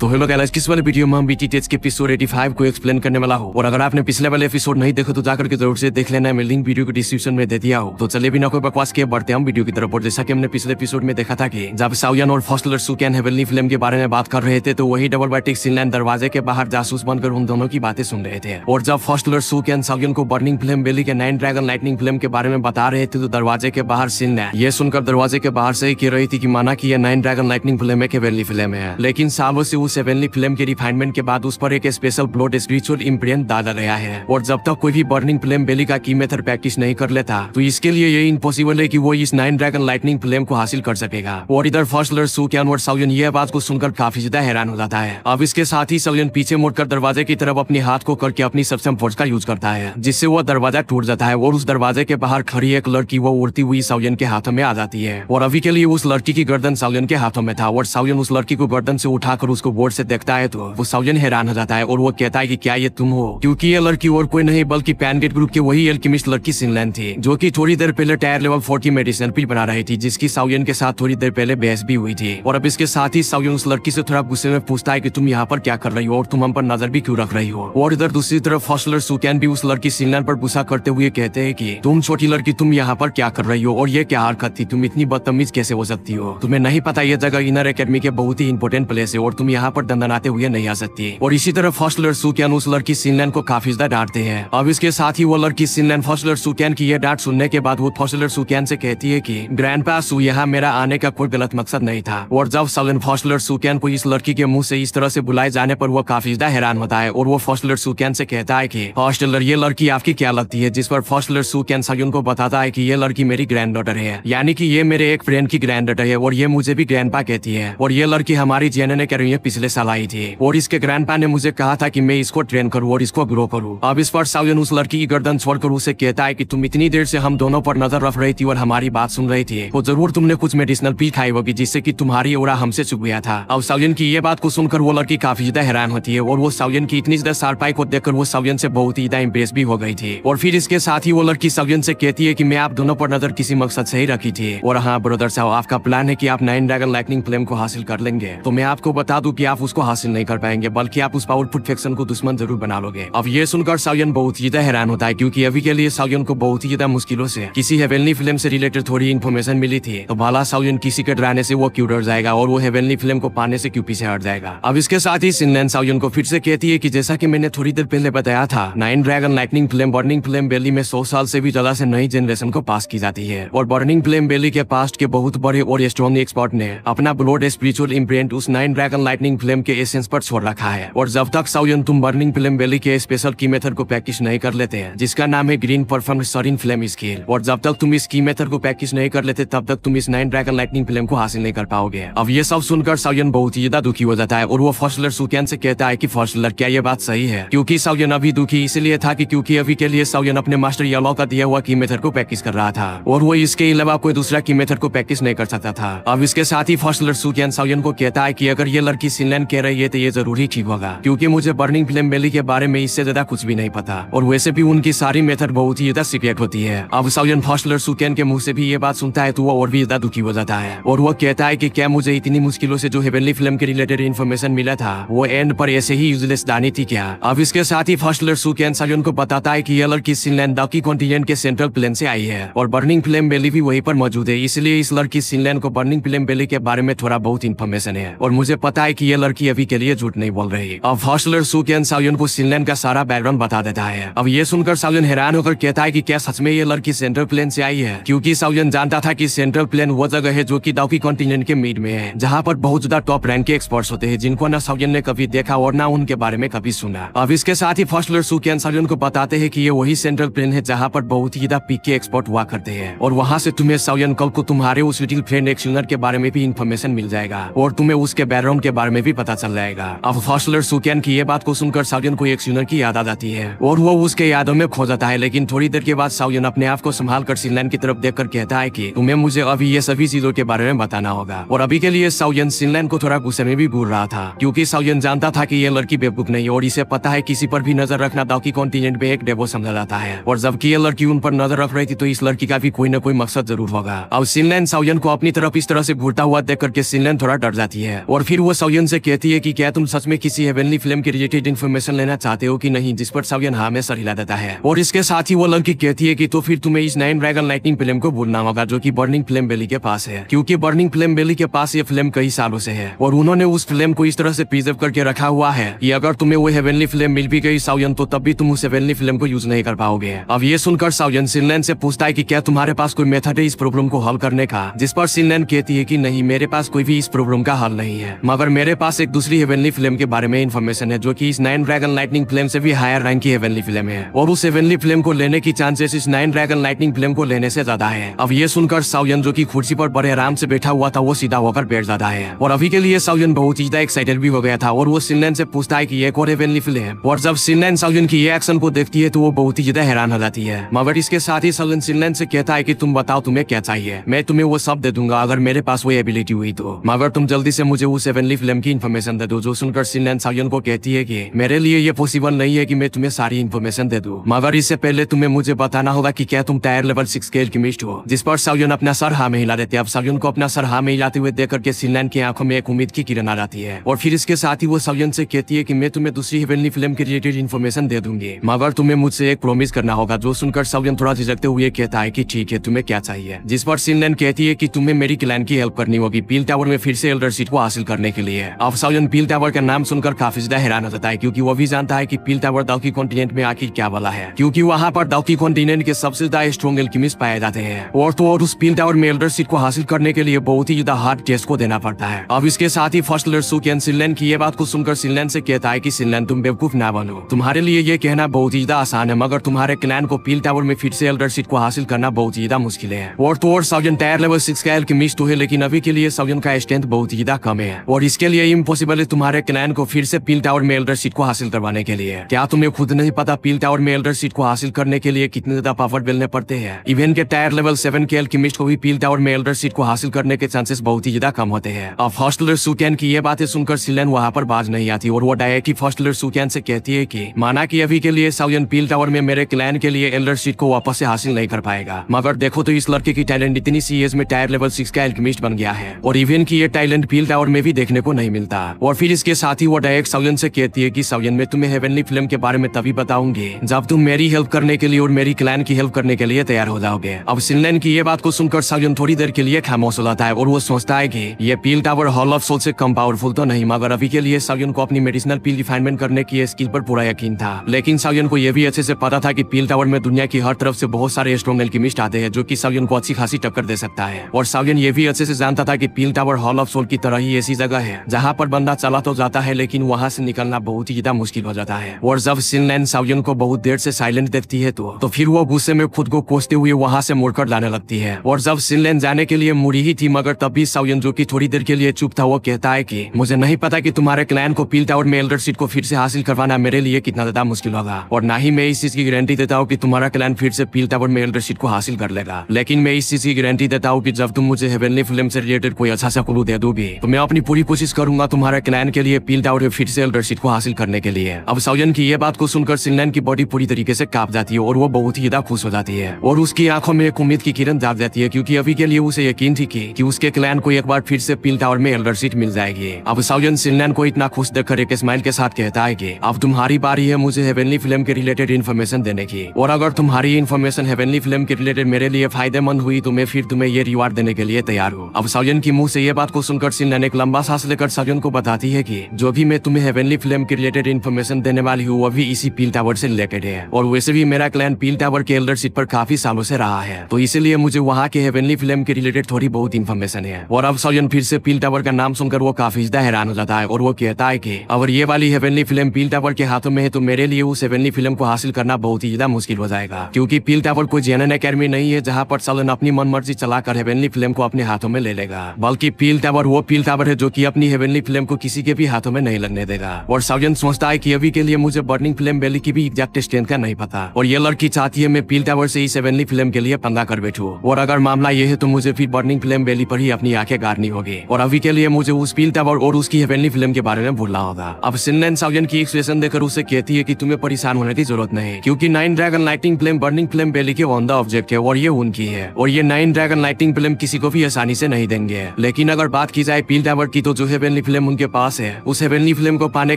तो hello guys किस वाले वीडियो में हम बीटी के एपिसोड 85 को एक्सप्लेन करने वाला हो और अगर आपने पिछले वाले एपिसोड नहीं देखा तो जाकर के जरूर से देख लेना मैं लिंक वीडियो को डिस्क्रिप्शन में दे दिया हो तो चले भी ना कोई बकवास किए बढ़ते हम वीडियो की तरफ और जैसा कि हमने पिछले एपिसोड में देखा था कि जब साउयन और फॉस्टलर सुकैन हेवलनी फिल्म के बारे में बात कर रहे थे तो वही डबल बैटिक सिनलैंड दरवाजे के बाहर जासूस बनकर उन दोनों की बातें सुन रहे थे और जब फॉस्टलर सुकैन साउयन को बर्निंग फिल्म बेली के नाइन ड्रैगन लाइटनिंग फिल्म के बारे में बता रहे थे तो दरवाजे के बाहर सिनलैंड ये सुनकर दरवाजे के बाहर से ही कह रही थी की माना की यह नाइन ड्रैगन लाइटनिंग फिल्म है फिल्म है लेकिन सालों से उस एवेनली फिल्म के रिफाइनमेंट के बाद उस पर एक स्पेशल प्लॉट स्पिरिचुअल इम्प्रियंट डाला गया है और जब तक कोई भी बर्निंग फिल्म बेली का की मेथड प्रैक्टिस नहीं कर लेता तो इसके लिए ये इम्पोसिबल है की वो इस नाइन ड्रैगन लाइटनिंग फिल्म को हासिल कर सकेगा और इधर फर्स्ट लर सू कैन और सौयन ये बात को सुनकर काफी ज्यादा हैरान हो जाता है अब इसके साथ ही सौयन पीछे मुड़कर दरवाजे की तरफ अपने हाथ को करके अपनी सबसे फोर्स का यूज करता है जिससे वो दरवाजा टूट जाता है और उस दरवाजे के बाहर खड़ी एक लड़की वो उड़ती हुई सौयन के हाथों में आ जाती है और अभी के लिए उस लड़की की गर्दन सौयन के हाथों में था और सौयन उस लड़की को गर्दन से उठाकर उसको बोर्ड से देखता है तो वो सौजन हैरान हो जाता है और वो कहता है कि क्या ये तुम हो क्योंकि ये लड़की और कोई नहीं बल्कि पैनगेट ग्रुप के वही एल्किमिस्ट लड़की सिंगलैंड थी जो की थोड़ी देर पहले टायर लेवल फोर्टी मेडिसिन भी बना रही थी जिसकी सौजन के साथ थोड़ी देर पहले बहस भी हुई थी और अब इसके साथ ही सौजन उस लड़की से थोड़ा गुस्से में पूछता है की तुम यहाँ पर क्या कर रही हो और तुम हम पर नजर भी क्यों रख रही हो और इधर दूसरी तरफ हॉस्टलर सुकैन भी उस लड़की सिंगलैंड पर गुस्सा करते हुए कहते है की तुम छोटी लड़की तुम यहाँ पर क्या कर रही हो और ये क्या हरकत थी तुम इतनी बदतमीज कैसे हो सकती हो तुम्हें नहीं पता ये जगह इनर अकेडमी के बहुत ही इंपोर्टेंट प्लेस है और तुम यहाँ यहाँ पर दंदनाते हुए नहीं आ सकती और इसी तरह फर्स्ट सुकैन उस लड़की सिनलैन को काफी ज्यादा डांटते हैं अब इसके साथ ही वो लड़की सिनलैन फर्स्ट सुकैन की यह डांट सुनने के बाद वो फर्स्ट सुकैन से कहती है की ग्रैंड पास यहाँ मेरा आने का कोई गलत मकसद नहीं था और जब सलन फर्स्ट सुकैन को इस लड़की के मुंह से इस तरह से बुलाए जाने पर वो काफी ज्यादा हैरान होता है और वो फर्स्ट सुकैन से कहता है की हॉस्टलर ये लड़की आपकी क्या लगती है जिस पर फर्स्ट सुकैन सगुन को बताता है की ये लड़की मेरी ग्रैंड डॉटर है यानी की ये मेरे एक फ्रेंड की ग्रैंड डॉटर है और ये मुझे भी ग्रैंड कहती है और ये लड़की हमारी जेने कर रही है पिछले साल आई थी और इसके ग्रैंड ने मुझे कहा था कि मैं इसको ट्रेन करूँ और इसको ग्रो करूँ अब इस पर साउन उस लड़की की गर्दन छोड़कर उसे कहता है की तुम इतनी देर से हम दोनों पर नजर रख रही थी और हमारी बात सुन रही थी तो जरूर तुमने कुछ मेडिसिनल पी खाई होगी जिससे की तुम्हारी उड़ा हमसे चुप गया था अब सावियन की ये बात को सुनकर वो लड़की काफी ज्यादा हैरान होती है और वो सावियन की इतनी ज्यादा सारपाई को देखकर वो सावियन से बहुत ही ज्यादा इम्प्रेस भी हो गई थी और फिर इसके साथ ही वो लड़की सावियन से कहती है की मैं आप दोनों पर नजर किसी मकसद से ही रखी थी और हाँ ब्रदर साहब आपका प्लान है की आप नाइन ड्रैगन लाइटनिंग फ्लेम को हासिल कर लेंगे तो मैं आपको बता दू कि आप उसको हासिल नहीं कर पाएंगे बल्कि आप उस पावरफुल फैक्शन को दुश्मन जरूर बना लोगे अब ये सुनकर सावियन बहुत ही ज्यादा हैरान होता है क्योंकि अभी के लिए सावियन को बहुत ही ज्यादा मुश्किलों से किसी हेवेलनी फिल्म से रिलेटेड थोड़ी इन्फॉर्मेशन मिली थी तो भाला सावियन किसी के डराने से वो क्यों डर जाएगा और वो हेवेलनी फिल्म को पाने से क्यों पीछे हट जाएगा अब इसके साथ ही सिन्न सावियन को फिर से कहती है की जैसा की मैंने थोड़ी देर पहले बताया था nine dragon lightning flame burning flame valley में सौ साल से भी ज्यादा से नई जनरेशन को पास की जाती है और बर्निंग फिल्म बेली के पास्ट के बहुत बड़े और स्ट्रॉन्ग एक्सपर्ट ने अपना ब्लड स्पिरिचुअल इम्प्रेंट उस nine dragon lightning burning flame के एसेंस पर छोड़ रखा है और जब तक साउयन तुम बर्निंग फ्लेम वैली के स्पेशल की मेथड को पैकेज नहीं कर लेते हैं जिसका नाम है ग्रीन परफॉर्म सरिन फ्लेम स्केल और जब तक तुम इस की मेथड को पैकेज नहीं कर लेते तब तक तुम इस नाइन ड्रैगन लाइटनिंग फ्लेम को हासिल नहीं कर पाओगे अब ये सब सुनकर साउयन बहुत ही ज्यादा दुखी हो जाता है और वो फर्स्टलर सुकैन से कहता है की फर्स्टलर क्या ये बात सही है क्यूँकी साउयन अभी दुखी इसलिए था की क्यूँकी अभी के लिए साउयन अपने मास्टर यलो का दिया हुआ की मेथड को पैकेज कर रहा था और वो इसके अलावा कोई दूसरा की मेथड को पैकेज नहीं कर सकता था अब इसके साथ ही फर्स्टलर सुकैन साउयन को कहता है की अगर ये लड़की सिनलैन कह रही है तो ये जरूर ही ठीक होगा क्योंकि मुझे बर्निंग फिल्म बेली के बारे में इससे ज्यादा कुछ भी नहीं पता और वैसे भी उनकी सारी मेथड बहुत ही ज्यादा सीक्रेट होती है अब साउजन फॉस्टलर सुकेन के मुंह से भी ये बात सुनता है तो वो और भी ज्यादा दुखी हो जाता है और वो कहता है की क्या मुझे इतनी मुश्किलों से जो हेवेली फिल्म के रिलेटेड इन्फॉर्मेशन मिला था वो एंड पर ऐसे ही यूजलेस दानी थी क्या अब इसके साथ ही फॉस्टलर सुकैन साउजन को बताता है की ये लड़की सिनलैंड दाकी कॉन्टिनेंट के सेंट्रल प्लेन से आई है और बर्निंग फिल्म बेली भी वही पर मौजूद है इसलिए इस लड़की सिनलैंड को बर्निंग फिल्म बेली के बारे में थोड़ा बहुत इन्फॉर्मेशन है और मुझे पता है की ये लड़की अभी के लिए झूठ नहीं बोल रही अब हॉस्टलर सुकेन साल्यून को सिनलैंड का सारा बैकग्राउंड बता देता है अब ये सुनकर साल्यून हैरान होकर कहता है कि क्या सच में ये लड़की सेंट्रल प्लेन से आई है क्योंकि साल्यून जानता था कि सेंट्रल प्लेन वो जगह है जो कि डाउकी कॉन्टिनेंट के मीड में है जहाँ पर बहुत ज्यादा टॉप रैंक के एक्सपर्ट्स होते हैं जिनको न साल्यून ने कभी देखा और न उनके बारे में कभी सुना अब इसके साथ ही हॉस्टलर सुकेन साल्यून को बताते है की ये वही सेंट्रल प्लेन है जहाँ पर बहुत ही ज्यादा पीक के एक्सपर्ट हुआ करते हैं और वहाँ से तुम्हें साल्यून कल को तुम्हारे उस लिटिल फ्रेंड एक्सनर के बारे में भी इन्फॉर्मेशन मिल जाएगा और तुम्हें उसके बैकग्राउंड के बारे में हमें भी पता चल जाएगा अब फॉस्टलर सुकैन की ये बात को सुनकर साउयन को एक सुनर की याद आ जाती है और वो उसके यादों में खो जाता है लेकिन थोड़ी देर के बाद साउयन अपने आप को संभाल कर सिनलैन की तरफ देख कर कहता है की तुम्हें मुझे अभी ये सभी चीजों के बारे में बताना होगा और अभी के लिए साउयन सिनलैन को थोड़ा गुस्से में भी भूल रहा था क्यूँकी साउयन जानता था की ये लड़की बेबुक नहीं और इसे पता है किसी पर भी नजर रखना दाउकी कॉन्टिनेंट में एक डेबो समझा जाता है और जबकि ये लड़की उन पर नजर रख रही थी तो इस लड़की का भी कोई न कोई मकसद जरूर होगा अब सिनलैन साउयन को अपनी तरफ इस तरह से घूरता हुआ देख करके सिनलैन थोड़ा डर जाती है और फिर वो साउयन से कहती है कि क्या तुम सच में किसी हेवेनली फिल्म के रिलेटेड इन्फॉर्मेशन लेना चाहते हो कि नहीं जिस पर सवियन हाँ में सर हिला देता है और इसके साथ ही वो लड़की कहती है कि तो फिर तुम्हें इस नाइन ड्रैगन लाइटिंग फिल्म को भूलना होगा जो की बर्निंग फिल्म बेली के पास है क्यूँकी बर्निंग फिल्म बेली के पास ये फिल्म कई सालों से है और उन्होंने उस फिल्म को इस तरह से प्रिजर्व करके रखा हुआ है की अगर तुम्हें वो हेवेनली फिल्म मिल भी गई साउयन तो तब भी तुम उस हेवेनली फिल्म को यूज नहीं कर पाओगे अब ये सुनकर साउयन सिलनैन से पूछता है की क्या तुम्हारे पास कोई मेथड है इस प्रॉब्लम को हल करने का जिस पर सिलनैन कहती है की नहीं मेरे पास कोई भी इस प्रॉब्लम का हल नहीं है मगर मेरे पास एक दूसरी हेवनली फिल्म के बारे में इन्फॉर्मेशन है जो कि इस नाइन ड्रैगन लाइटनिंग फिल्म से भी हायर रैंक की हेवनली फिल्म है और उस हेवनली फिल्म को लेने की चांसेस इस नाइन ड्रैगन लाइटनिंग फिल्म को लेने से ज्यादा है अब ये सुनकर सावयन जो की कुर्सी पर बड़े आराम से बैठा हुआ था वो सीधा होकर बैठ जाता है और अभी के लिए सावयन बहुत ही ज्यादा एक्साइटेड भी हो गया था और वो सिनलैन से पूछता है की एक और हेवनली फिल्म है और जब सिनलैन सावयन की ये एक्शन को देखती है तो वो बहुत ही ज्यादा हैरान हो जाती है मगर इसके साथ ही सावयन सिनलैन से कहता है की तुम बताओ तुम्हें क्या चाहिए मैं तुम्हें वो सब दे दूंगा अगर मेरे पास वो एबिलिटी हुई तो मगर तुम जल्दी से मुझे उस हेवनली फिल्म की की इन्फॉर्मेशन दे दू जो सुनकर सिनलैन सायन को कहती है कि मेरे लिए ये पॉसिबल नहीं है कि मैं तुम्हें सारी इन्फॉर्मेशन दे दू मगर इससे पहले तुम्हें मुझे बताना होगा कि क्या तुम टायर लेवल सिक्स के केमिस्ट हो जिस पर सायन अपना सर हा में हिला देते अब सायन को अपना सर हा में हिलाते हुए देख करके सिनलैन की आंखों में एक उम्मीद की किरण आ जाती है और फिर इसके साथ ही वो सायन से कहती है की मैं तुम्हें दूसरी हेवेली फिल्म के रिलेटेड इन्फॉर्मेशन दे दूंगी मगर तुम्हें मुझसे एक प्रोमिस करना होगा जो सुनकर सायन थोड़ा झिझकते हुए कहता है की ठीक है तुम्हें क्या चाहिए जिस पर सिनलैन कहती है की तुम्हें मेरी क्लैन की हेल्प करनी होगी पील टावर में फिर से एल्डर सीट को हासिल करने के लिए है अफसाउजन पील टावर का नाम सुनकर ज्यादा हैरान होता है क्योंकि वो भी जानता है कि पील टावर दौकी कॉन्टिनेंट में आखिर क्या वाला है क्योंकि वहाँ पर दौकी कॉन्टिनेंट के सबसे ज्यादा स्ट्रॉन्ग एल्किमिस्ट पाए जाते हैं और तो और उस पील टावर में एल्डर सीट को हासिल करने के लिए बहुत ही ज्यादा हार्ड टेस्ट को देना पड़ता है अब इसके साथ ही फर्स्ट लड़सू कैन सिलैन की ये बात को सुनकर सिलैन से कहता है की सिलैन तुम बेवकूफ ना बनो तुम्हारे लिए ये कहना बहुत ही ज्यादा आसान है मगर तुम्हारे क्लैन को पील टावर में फिर से एल्डर सीट को हासिल करना बहुत ही ज्यादा मुश्किल है और तो और सर्जन टायर लेवल सिक्स का एल्किमिस्ट तो है लेकिन अभी के लिए सर्जन का स्ट्रेंथ बहुत ही ज्यादा कम है और इसके लिए ये इम्पॉसिबल है तुम्हारे क्लैन को फिर से पील टावर में एल्डर सीट को हासिल करवाने के लिए क्या तुम्हें खुद नहीं पता पील टावर में एल्डर सीट को हासिल करने के लिए कितने ज्यादा पावर बेलने पड़ते हैं इवेंट के टायर लेवल सेवन के एल्किमिस्ट को भी पील टावर में एल्डर सीट को हासिल करने के चांसेस बहुत ही ज्यादा कम होते हैं अब हॉस्टलर सुकैन की ये बातें सुनकर सिलेन वहाँ पर बाज नहीं आती और वो डायरेक्टली हॉस्टलर सुकैन से कहती है की माना की अभी के लिए साउन पील टावर में मेरे क्लैन के लिए एल्डर सीट को वापस ऐसी हासिल नहीं कर पाएगा मगर देखो तो इस लड़के की टैलेंट इतनी सी एज में टायर लेवल सिक्स का एल्किमिस्ट बन गया है और इवेंट की ये टैलेंट पील टावर में भी देखने को नहीं नहीं मिलता और फिर इसके साथ ही वो डायरेक्ट सवयन से कहती है कि सवयन में तुम्हें हेवनली फिल्म के बारे में तभी बताऊंगी जब तुम मेरी हेल्प करने के लिए और मेरी क्लैन की हेल्प करने के लिए तैयार हो जाओगे अब सिनलैन की ये बात को सुनकर सवयन थोड़ी देर के लिए खामोश हो जाता है और वो सोचता है की ये pill tower hall of soul से कम पावरफुल तो नहीं मगर अभी के लिए सवयन को अपनी मेडिसिनल पील रिफाइनमेंट करने की स्किल पर पूरा यकीन था लेकिन सवयन को यह भी अच्छे से पता था की पील टावर में दुनिया की हर तरफ से बहुत सारे स्ट्रॉन्ग एल्किमिस्ट आते हैं जो की सवयन को अच्छी खासी टक्कर दे सकता है और सवयन ये भी अच्छे से जानता था की pill tower hall of soul की तरह ही ऐसी जगह है यहाँ पर बंदा चला तो जाता है लेकिन वहाँ से निकलना बहुत ही ज्यादा मुश्किल हो जाता है और जब सिन एंड सावियन को बहुत देर से साइलेंट देखती है तो तो फिर वो गुस्से में खुद को कोसते हुए वहाँ से मुड़कर लाने लगती है और जब सिनलेन जाने के लिए मुड़ी ही थी मगर तब भी सावियन जो की थोड़ी देर के लिए चुप था वो कहता है की मुझे नहीं पता की तुम्हारे क्लैन को पील टावर में एल्डर सीट को फिर से हासिल करवाना मेरे लिए कितना ज्यादा मुश्किल होगा और ना ही मैं इस चीज की गारंटी देता हूँ की तुम्हारा क्लैन फिर से पील टावर में एल्डर सीट को हासिल कर लेगा लेकिन मैं इस चीज की गारंटी देता हूँ की जब तुम मुझे फिल्म से रिलेटेड कोई अच्छा सा कुलू दे दूंगी तो मैं अपनी पूरी कोशिश करूँ करूंगा तुम्हारे क्लैन के लिए पील डाउट फिर से एल्डरशीट को हासिल करने के लिए अब सौजन की ये बात को सुनकर सिलनैन की बॉडी पूरी तरीके से काप जाती है और वो बहुत ही ज्यादा खुश हो जाती है और उसकी आंखों में एक उम्मीद की किरण जाग जाती है क्योंकि अभी के लिए उसे यकीन थी कि, कि उसके क्लैन को एक बार फिर से पील टावर में एल्डरशीट मिल जाएगी अब सौजन सिलनैन को इतना खुश देखकर एक स्माइल के साथ कहता है की अब तुम्हारी बारी है मुझे हेवनली फिल्म के रिलेटेड इन्फॉर्मेशन देने की और अगर तुम्हारी इन्फॉर्मेशन हेवनली फिल्म के रिलेटेड मेरे लिए फायदेमंद हुई तो मैं फिर तुम्हें ये रिवार्ड देने के लिए तैयार हूँ अब सौजन की मुंह से ये बात को सुनकर सिलनैन एक लंबा सांस लेकर सारियन को बताती है कि जो भी मैं तुम्हें हेवनली फिल्म के रिलेटेड इन्फॉर्मेशन देने वाली हूँ वो भी इसी पील टावर से रिलेटेड है और वैसे भी मेरा क्लैन पील टावर के एल्डर सीट पर काफी सालों से रहा है तो इसीलिए मुझे वहाँ के हेवनली फिल्म के रिलेटेड थोड़ी बहुत इन्फॉर्मेशन है और अब सारियन फिर से पील टावर का नाम सुनकर वो काफी ज्यादा हैरान हो जाता है और वो कहता है की अगर ये वाली हेवनली फिल्म पील टावर के हाथों में है तो मेरे लिए उस हेवनली फिल्म को हासिल करना बहुत ही ज्यादा मुश्किल हो जाएगा क्योंकि पील टावर कोई जेनन अकेडमी नहीं है जहाँ पर सालन अपनी मन मर्जी चलाकर हेवनली फिल्म को अपने हाथों में ले लेगा बल्कि पील टावर वो पील टावर है जो की अपनी हेवन बर्निंग फिल्म को किसी के भी हाथों में नहीं लगने देगा और सर्जन सोचता है की अभी के लिए मुझे बर्निंग फिल्म बेली की भी एग्जैक्ट स्टैंड का नहीं पता और ये लड़की चाहती है मैं पील टावर से ही सेवनली फिल्म के लिए पंगा कर बैठू और अगर मामला ये है तो मुझे फिर बर्निंग फिल्म बेली पर ही अपनी आंखें गारनी होगी और अभी के लिए मुझे उस पील टावर और उसकी हेवनली फिल्म के बारे में भूलना होगा अब सिन्न साउजन की एक्सप्रेशन देकर उसे कहती है की तुम्हें परेशान होने की जरूरत नहीं क्यूँकी nine dragon lightning flame burning flame valley के ऑन द ऑब्जेक्ट है और ये उनकी है और ये नाइन ड्रैगन लाइटिंग फिल्म किसी को भी आसानी से नहीं देंगे लेकिन अगर बात की जाए पील टावर की तो जो हेवनली बेलनी फ्लेम उनके पास है उसे बेलनी फ्लेम को पाने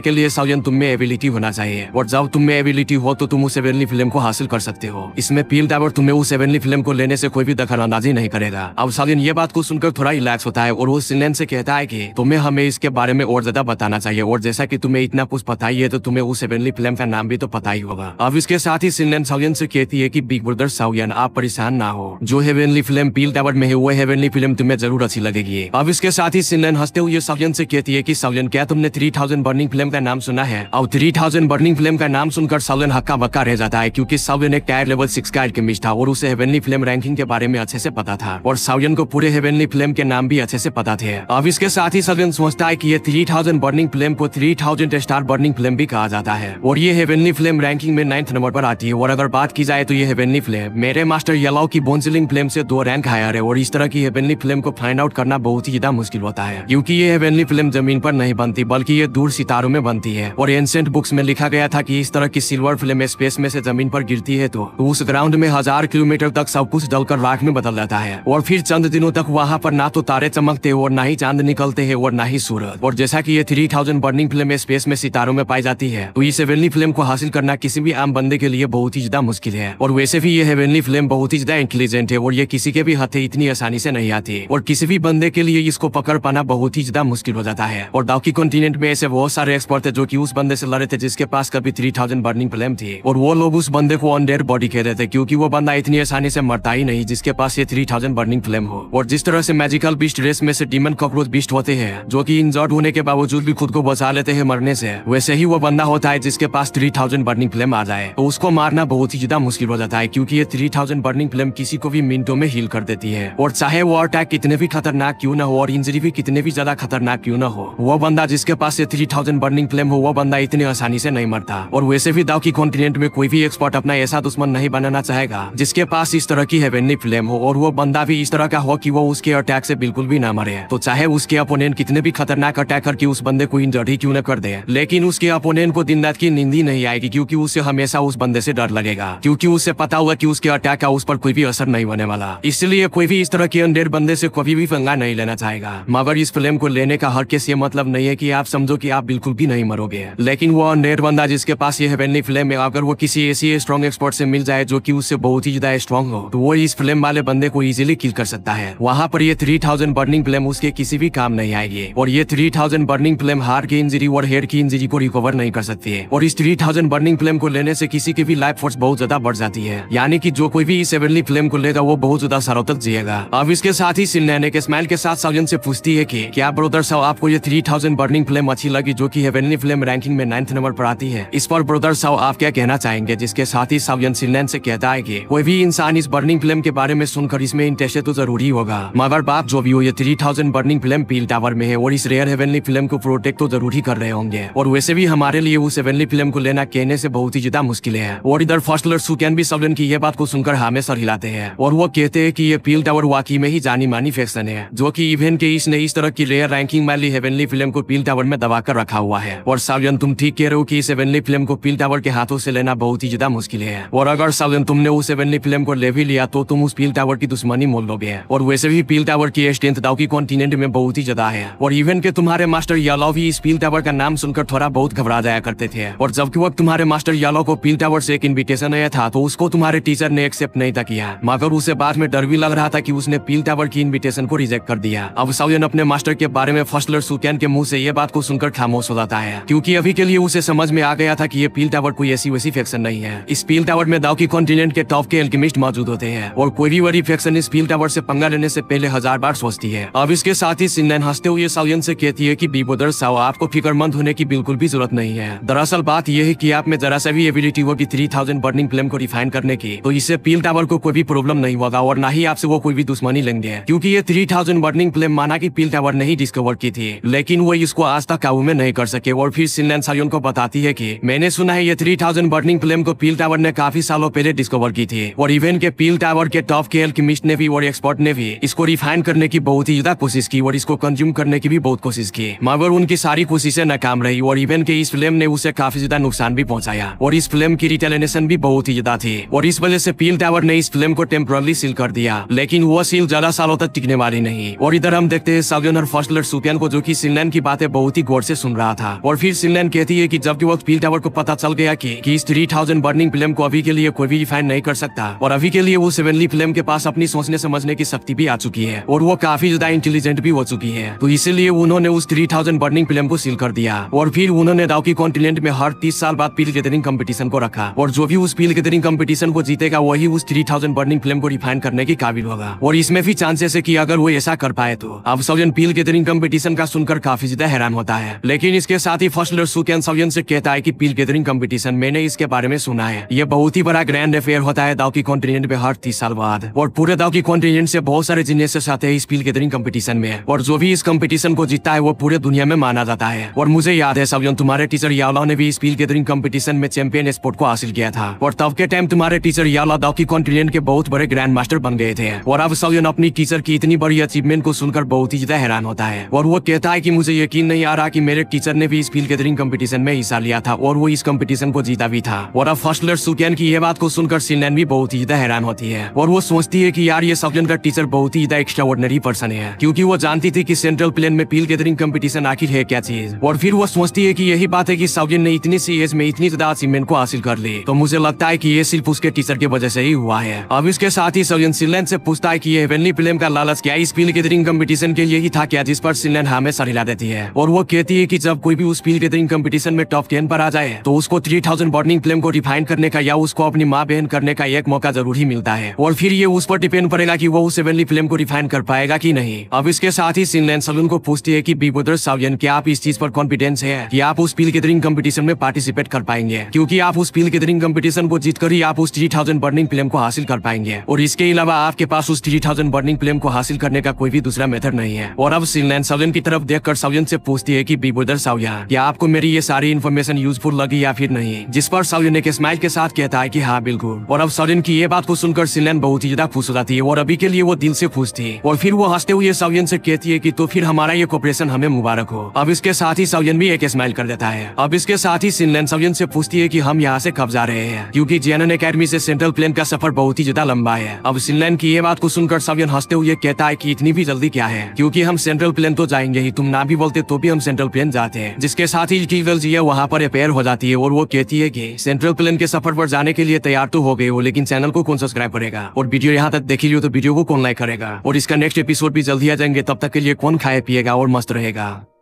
के लिए साउजन तुम में एबिलिटी होना चाहिए और जब तुम में एबिलिटी हो तो तुम उसे वेनली फ्लेम को हासिल कर सकते हो इसमें पील डाइवर तुम्हें उस एबिलिटी फिल्म को लेने से कोई भी दखल अंदाजी नहीं करेगा अब साउजन ये बात को सुनकर थोड़ा रिलैक्स होता है और वो सिलेन से कहता है की तुम्हें हमें इसके बारे में और ज्यादा बताना चाहिए और जैसा की तुम्हें इतना कुछ पता ही है तो तुम्हें उस एबिलिटी फिल्म का नाम भी तो पता ही होगा अब इसके साथ ही सिलेन साउजन से कहती है की बिग ब्रदर साउजन आप परेशान ना हो जो हेवेनली फिल्म पील डाइवर में है वो हेवेनली फिल्म तुम्हें जरूर अच्छी लगेगी अब इसके साथ ही सिलेन हंसते हुए साउजन से कहती है कि सावलन क्या तुमने 3000 बर्निंग फ्लेम का नाम सुना है और 3000 बर्निंग फ्लेम का नाम सुनकर सावलन हक्का बक्का रह जाता है क्योंकि सावलन एक टायर लेवल सिक्स का एल्केमिस्ट था और उसे हेवनली फ्लेम रैंकिंग के बारे में अच्छे से पता था और सावलन को पूरे हेवनली फ्लेम के नाम भी अच्छे से पता थे अब इसके साथ ही सावलन सोचता है की ये थ्री थाउजेंड बर्निंग फ्लेम को three thousand star burning flame भी कहा जाता है और ये हेवनली फ्लेम रैंकिंग में नाइन्थ नंबर पर आती है और अगर बात की जाए तो ये हेवनली फ्लेम मेरे मास्टर यलाओ की बोनसिलिंग फ्लेम से दो रैंक हायर है और इस तरह की हेवनली फ्लेम को फाइंड आउट करना बहुत ही ज्यादा मुश्किल होता है क्योंकि ये हेवनली फिल्म जमीन पर नहीं बनती बल्कि ये दूर सितारों में बनती है और एंसेंट बुक्स में लिखा गया था कि इस तरह की सिल्वर फिल्म स्पेस में से जमीन पर गिरती है तो उस ग्राउंड में हजार किलोमीटर तक सब कुछ डलकर राख में बदल जाता है और फिर चंद दिनों तक वहाँ पर ना तो तारे चमकते और ना ही चांद निकलते है और ना ही सूरज और जैसा की ये three thousand burning flame space में सितारों में पाई जाती है तो इस हेवेनली फिल्म को हासिल करना किसी भी आम बंदे के लिए बहुत ही ज्यादा मुश्किल है और वैसे भी ये हेवेनली फिल्म बहुत ही ज्यादा इंटेलिजेंट है और ये किसी के भी हाथे इतनी आसानी से नहीं आती और किसी भी बंदे के लिए इसको पकड़ पाना बहुत ही ज्यादा मुश्किल हो जाता है और डाउकी कॉन्टिनेंट में ऐसे बहुत सारे एक्सपर्ट थे जो की उस बंदे से लड़े थे जिसके पास कभी थ्री थाउजेंड बर्निंग फ्लेम थी और वो लोग उस बंदे को अनडेड बॉडी कह रहे थे क्योंकि वो बंदा इतनी आसानी से मरता ही नहीं जिसके पास ये थ्री थाउजेंड बर्निंग फ्लेम हो और जिस तरह से मैजिकल बीस्ट रेस में से डीमन कॉकरोच बीस्ट होते हैं जो की इंजर्ड होने के बावजूद भी खुद को बचा लेते हैं मरने से वैसे ही वो बंदा होता है जिसके पास थ्री थाउजेंड बर्निंग फ्लेम आ जाए तो उसको मारना बहुत ही ज्यादा मुश्किल हो जाता है क्योंकि ये थ्री थाउजेंड बर्निंग फ्लेम किसी को भी मिनटों में हील कर देती है और चाहे वो अटैक कितने भी खतरनाक क्यों ना हो और इंजरी भी कितने भी ज्यादा खतरनाक क्यों क्यों ना हो वो बंदा जिसके पास ये थ्री थाउजेंड बर्निंग फ्लेम हो वो बंदा इतनी आसानी से नहीं मरता और वैसे भी दाव की कॉन्टिनेंट में कोई भी एक्सपर्ट अपना ऐसा दुश्मन नहीं बनाना चाहेगा जिसके पास इस तरह की हेवेनली फ्लेम हो और वो बंदा भी इस तरह का हो की वो उसके अटैक से बिल्कुल भी ना मरे तो चाहे उसके अपोनेंट कितने भी खतरनाक अटैक करके उस बंदे को इंजर्ड ही क्यों न कर दे लेकिन उसके अपोनेंट को दिन रात की नींद ही नहीं आएगी क्योंकि उसे हमेशा उस बंदे से डर लगेगा क्योंकि उसे पता हुआ कि उसके अटैक का उस पर कोई भी असर नहीं होने वाला इसलिए कोई भी इस तरह के अंडेड बंदे से कभी भी फंगा नहीं लेना चाहेगा मगर इस फ्लेम को लेने का हर और किस ये मतलब नहीं है कि आप समझो कि आप बिल्कुल भी नहीं मरोगे लेकिन वो नेट बंदा जिसके पास ये हेवेनली फ्लेम है अगर वो किसी ऐसी स्ट्रॉन्ग एक्सपर्ट से मिल जाए जो की उससे बहुत ही ज्यादा स्ट्रॉन्ग हो तो वो इस फ्लेम वाले बंदे को इजिली किल कर सकता है वहाँ पर ये थ्री बर्निंग फ्लेम उसके किसी भी काम नहीं आएगी और ये थ्री बर्निंग फ्लेम हार्ट की इंजरी और हेड की इंजरी को रिकवर नहीं कर सकती है और इस थ्री बर्निंग फ्लेम को लेने से किसी की भी लाइफ फोर्स बहुत ज्यादा बढ़ जाती है यानी कि जो कोई भी इस हेवेनली फ्लेम को लेगा वो बहुत ज्यादा सरोतक जिएगा अब इसके साथ ही सिलने के स्माइल के साथ सर्जन से पूछती है कि क्या ब्रोदर साहब आपको ये 3000 बर्निंग फ्लेम अच्छी लगी जो कि हेवनली फ्लेम रैंकिंग में नाइन्थ नंबर पर आती है इस पर ब्रदर साहब आप क्या कहना चाहेंगे जिसके साथ ही सावयन सिलन से कहता है की कोई भी इंसान इस बर्निंग फ्लेम के बारे में सुनकर इसमें इंटरेस्ट तो जरूरी होगा मगर बाप जो भी हो ये three thousand burning flame pill tower में है और इस रेयर हेवनली फिल्म को प्रोटेक्ट तो जरूरी कर रहे होंगे और वैसे भी हमारे लिए उस हेवनली फिल्म को लेना कहने से बहुत ही ज्यादा मुश्किल है और इधर फर्स्ट लर सुकैन भी सबलन की ये बात को सुनकर हमें सर हिलाते हैं और वो कहते हैं की ये पील टावर वाकई में ही जानी मानी फैक्शन है जो की इवेंट के इसने इस तरह की रेयर रैंकिंग में वाली हेवनली फिल्म को पील टावर में दबा कर रखा हुआ है और सावजन तुम ठीक कह रहे हो कि इस हेवनली फिल्म को पील टावर के हाथों से लेना बहुत ही ज्यादा मुश्किल है और अगर सावजन तुमने उस हेवनली फिल्म को ले भी लिया तो तुम उस पील टावर की दुश्मनी मोल लोगे और वैसे भी पील टावर की स्ट्रेंथ दाउकी कॉन्टिनेंट में बहुत ही ज्यादा है और इवन के तुम्हारे मास्टर यालो भी इस पील टावर का नाम सुनकर थोड़ा बहुत घबरा जाया करते थे और जबकि वक्त तुम्हारे मास्टर यालो को पील टावर से एक इन्विटेशन आया था तो उसको तुम्हारे टीचर ने एक्सेप्ट नहीं था किया मगर उसे बाद में डर भी लग रहा था की उसने पील टावर की इन्विटेशन को रिजेक्ट कर दिया अब सावजन अपने मास्टर के बारे में फर्स्ट काउंसलर सुकैन के मुंह से ये बात को सुनकर खामोश हो जाता है क्योंकि अभी के लिए उसे समझ में आ गया था कि ये पील टावर कोई ऐसी वैसी फैक्शन नहीं है इस पील टावर में दाव की कॉन्टिनेंट के टॉप के एल्किमिस्ट मौजूद होते हैं और कोई भी वरी फैक्शन इस पील टावर से पंगा लेने से पहले हजार बार सोचती है अब इसके साथ ही सिन्नैन हंसते हुए सालियन से कहती है की बीबोदर साव आपको फिक्रमंद होने की बिल्कुल भी जरूरत नहीं है दरअसल बात यह है की आप में जरा सा भी एबिलिटी होगी थ्री थाउजेंड बर्निंग फ्लेम को रिफाइन करने की तो इससे पील टावर को कोई भी प्रॉब्लम नहीं होगा और न ही आपसे वो कोई भी दुश्मनी लेंगे क्यूँकी ये थ्री थाउजेंड बर्निंग फ्लेम माना की पील टावर ने ही डिस्कवर की थी थी लेकिन वो इसको आज तक काबू में नहीं कर सके और फिर सिनलैन सारियन को बताती है की मैंने सुना है ये थ्री थाउजेंड बर्निंग फ्लेम को पील टावर ने काफी सालों पहले डिस्कवर की थी और इवेंट के पील टावर के टॉप के एल्किमिस्ट ने भी और एक्सपर्ट ने भी इसको रिफाइन करने की बहुत ही ज्यादा कोशिश की और इसको कंज्यूम करने की भी बहुत कोशिश की मगर उनकी सारी कोशिशें नाकाम रही और इवेंट के इस फ्लेम ने उसे काफी ज्यादा नुकसान भी पहुंचाया और इस फ्लेम की रिटेलिनेशन भी बहुत ही ज्यादा थी और इस वजह से पील टावर ने इस फ्लेम को टेम्परली सील कर दिया लेकिन वो सील ज्यादा सालों तक टिकने वाली नहीं और इधर हम देखते हैं सागनर फर्स्ट लड़ सुपियन को जो कि सिमलैन की बातें बहुत ही गौर से सुन रहा था और फिर सिमलैन कहती है कि की वक्त फील टावर को पता चल गया कि, कि इस थ्री थाउजेंड बर्निंग फिल्म को अभी के लिए कोई भी डिफाइन नहीं कर सकता और अभी के लिए वो सेवनली फिल्म के पास अपनी सोचने समझने की शक्ति भी आ चुकी है और वो काफी ज्यादा इंटेलिजेंट भी हो चुकी है तो इसीलिए उन्होंने उस थ्री थाउजेंड बर्निंग फिल्म को सील कर दिया और फिर उन्होंने दाउकी कॉन्टिनेंट में हर तीस साल बाद पील गैदरिंग कॉम्पिटिशन को रखा और जो भी उस पील गैदरिंग कॉम्पिटिशन को जीतेगा वही उस थ्री थाउजेंड बर्निंग फिल्म को रिफाइन करने के काबिल होगा और इसमें भी चांसेस है की अगर वो ऐसा कर पाए तो अब सौजन पील गैदरिंग कम्पिटिशन का सुनकर काफी ज्यादा हैरान होता है लेकिन इसके साथ ही फर्स्ट लड़सू कैन सवियन से कहता है कि पील गैदरिंग कंपटीशन मैंने इसके बारे में सुना है ये बहुत ही बड़ा ग्रैंड अफेयर होता है दाव की कॉन्टिनेंट में हर तीस साल बाद और पूरे दाव की कॉन्टिनेंट से बहुत सारे जिनेसेस आते हैं इस पील गैदरिंग कम्पिटिशन में और जो भी इस कम्पिटिशन को जीतता है वो पूरे दुनिया में माना जाता है और मुझे याद है सवियन तुम्हारे टीचर यावला ने भी इस पील गैदरिंग कम्पिटिशन में चैंपियन स्पोर्ट को हासिल किया था और तब के टाइम तुम्हारे टीचर यावला दाव की कॉन्टिनेंट के बहुत बड़े ग्रैंड मास्टर बन गए थे और अब सवियन अपनी टीचर की इतनी बड़ी अचीवमेंट को सुनकर बहुत ही ज्यादा हैरान होता है और वो कहता है कि मुझे यकीन नहीं आ रहा कि मेरे टीचर ने भी इस फील्ड गैदरिंग कंपटीशन में हिस्सा लिया था और वो इस कंपटीशन को जीता भी था और अब लर्ड सुकैन की ये बात को सुनकर सिलन भी बहुत ही हैरान होती है और वो सोचती है की यार ये सब्जन का टीचर बहुत ही एक्स्ट्रा ऑर्डनरी पर्सन है क्यूँकी वो जानती थी की सेंट्रल प्लेन में फील्ड गैदरिंग कम्पिटिशन आखिर है क्या चीज और फिर वो सोचती है की यही बात है की सफलन ने इतनी सी एज में इतनी ज्यादा अचीवमेंट को हासिल कर ली तो मुझे लगता है की ये सिर्फ उसके टीचर की वजह से ही हुआ है अब इसके साथ ही सफलन सिलन से पूछता है की ये वेनली प्लेन का लालच क्या इस फील्ड गैदरिंग कम्पिटिशन के लिए ही था क्या जिस पर सिलन हमेशा सरिला देती है और वो कहती है कि जब कोई भी उस फील्ड कंपटीशन में टॉप टेन पर आ जाए तो उसको थ्री थाउजेंड बर्निंग फ्लेम को रिफाइन करने का या उसको अपनी माँ बहन करने का एक मौका जरूर ही मिलता है और फिर ये उस पर डिपेंड पड़ेगा की वो उस हेवनली फ्लेम को रिफाइन कर पाएगा की नहीं अब इसके साथ ही सिनलैंड सलून को पूछती है की बीबुदर सावियन की आप इस चीज पर कॉन्फिडेंस है की आप उस फील्ड गेदरिंग कम्पिटिशन में पार्टिसिपेट कर पाएंगे क्यूँकी आप उस फील्ड गेदरिंग कम्पिटिशन को जीत ही आप उस थ्री बर्निंग फ्लेम को हासिल कर पाएंगे और इसके अलावा आपके पास उस थ्री बर्निंग फ्लेम को हासिल करने का कोई भी दूसरा मेथड नहीं है और अब सिनलैंड सलून की तरफ देख कर सावजन से पूछती है की बीबोदर सावया क्या आपको मेरी ये सारी इन्फॉर्मेशन यूजफुल लगी या फिर नहीं जिस पर सावजन एक स्माइल के साथ कहता है की हाँ बिल्कुल और अब सावजन की ये बात को सुनकर सिलेन बहुत ही ज्यादा खुश हो जाती है और अभी के लिए वो दिल से पूछती है और फिर वो हंसते हुए सावजन से कहती है की तो फिर हमारा ये कॉपरेशन हमें मुबारक हो अब इसके साथ ही सावजन भी एक स्माइल कर देता है अब इसके साथ ही सिलेन सावजन से पूछती है की हम यहाँ से कब जा रहे हैं क्यूँकी एन अकेडमी से सेंट्रल प्लेन का सफर बहुत ही ज्यादा लंबा है अब सिलेन की ये बात को सुनकर सावजन हंसते हुए कहता है की इतनी भी जल्दी क्या है क्यूँकी हम सेंट्रल प्लेन तो जाएंगे यही तुम ना भी बोलते तो भी हम सेंट्रल प्लेन जाते हैं जिसके साथ ही टीवेल जी वहाँ पर अपेयर हो जाती है और वो कहती है की सेंट्रल प्लेन के सफर पर जाने के लिए तैयार तो हो गए हो लेकिन चैनल को कौन सब्सक्राइब करेगा और वीडियो यहाँ तक देखी लियो तो वीडियो को कौन लाइक करेगा और इसका नेक्स्ट एपिसोड भी जल्दी आ जाएंगे तब तक के लिए कौन खाए पिएगा और मस्त रहेगा